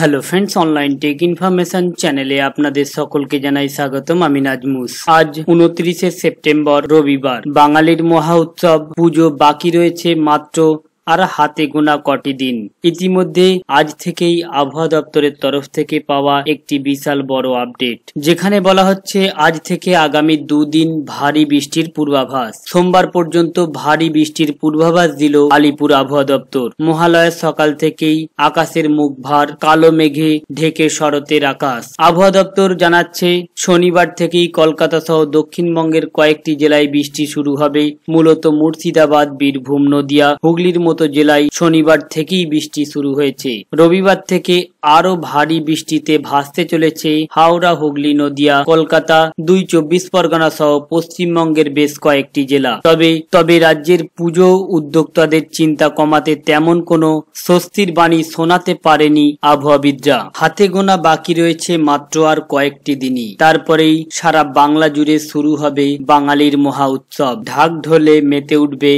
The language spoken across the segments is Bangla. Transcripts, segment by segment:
hello friends online tech information চ্যানেলে আপনাদের সকলকে জানাই স্বাগতম আমি নাজমুস আজ উনত্রিশে সেপ্টেম্বর রবিবার বাঙালির মহা উৎসব পুজো বাকি রয়েছে মাত্র আর হাতে গোনা কটি দিন ইতিমধ্যে আজ থেকেই আবহাওয়া দপ্তরের তরফ থেকে পাওয়া একটি বিশাল বড় আপডেট যেখানে বলা হচ্ছে আজ থেকে আগামী দুদিন ভারী বৃষ্টির পূর্বাভাস সোমবার পর্যন্ত ভারী বৃষ্টির পূর্বাভাস দিল আলিপুর আবহাওয়া দপ্তর মহালয়ের সকাল থেকেই আকাশের মুখ ভার কালো মেঘে ঢেকে শরতের আকাশ আবহাওয়া দপ্তর জানাচ্ছে শনিবার থেকেই কলকাতা সহ দক্ষিণবঙ্গের কয়েকটি জেলায় বৃষ্টি শুরু হবে মূলত মুর্শিদাবাদ বীরভূম নদিয়া হুগলির মতো জেলায় শনিবার থেকেই বৃষ্টি শুরু হয়েছে রবিবার থেকে আরো ভারী বৃষ্টিতে ভাসতে চলেছে হাওড়া হুগলি নদিয়া কলকাতা দুই চব্বিশ পরগনা সহ পশ্চিমবঙ্গের বেশ কয়েকটি জেলা তবে তবে রাজ্যের পুজো উদ্যোক্তাদের চিন্তা কমাতে তেমন কোনো স্বস্তির বাণী শোনাতে পারেনি আবহাওয়াবিদরা হাতে গোনা বাকি রয়েছে মাত্র আর কয়েকটি দিনই তারপরেই সারা বাংলা জুড়ে শুরু হবে বাঙালির মহা উৎসব ঢাক ঢলে মেতে উঠবে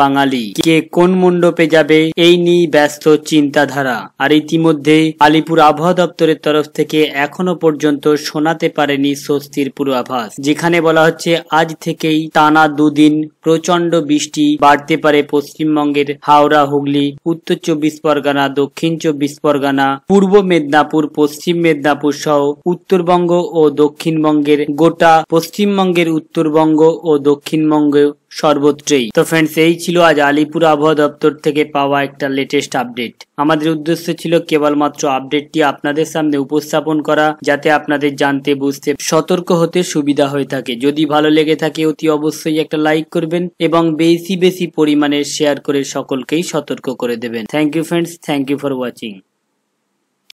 বাঙালি কে কোন মণ্ডপে যাবে এই নিয়ে ব্যস্ত চিন্তাধারা আর ইতিমধ্যে আলিপুর আবহাওয়া দপ্তরের তরফ থেকে এখনো পর্যন্ত শোনাতে পারেনি স্বস্তির পূর্বাভাস যেখানে বলা হচ্ছে আজ থেকেই টানা দুদিন প্রচন্ড বৃষ্টি বাড়তে পারে পশ্চিমবঙ্গের হাওড়া হুগলি উত্তর চব্বিশ পরগনা দক্ষিণ চব্বিশ পরগনা পূর্ব মেদিনীপুর পশ্চিম মেদিনীপুর সহ উত্তরবঙ্গ ও দক্ষিণবঙ্গের গোটা পশ্চিমবঙ্গের উত্তরবঙ্গ ও দক্ষিণবঙ্গ সর্বত্রই তো ফ্রেন্ডস এই ছিল আজ আলিপুর আবহাওয়া দপ্তর থেকে পাওয়া একটা লেটেস্ট আপডেট আমাদের উদ্দেশ্য ছিল কেবলমাত্র আপডেটটি আপনাদের সামনে উপস্থাপন করা যাতে আপনাদের জানতে বুঝতে সতর্ক হতে সুবিধা হয়ে থাকে যদি ভালো লেগে থাকে অতি অবশ্যই একটা লাইক করবেন এবং বেশি বেশি পরিমাণে শেয়ার করে সকলকেই সতর্ক করে দেবেন thank you friends thank you for watching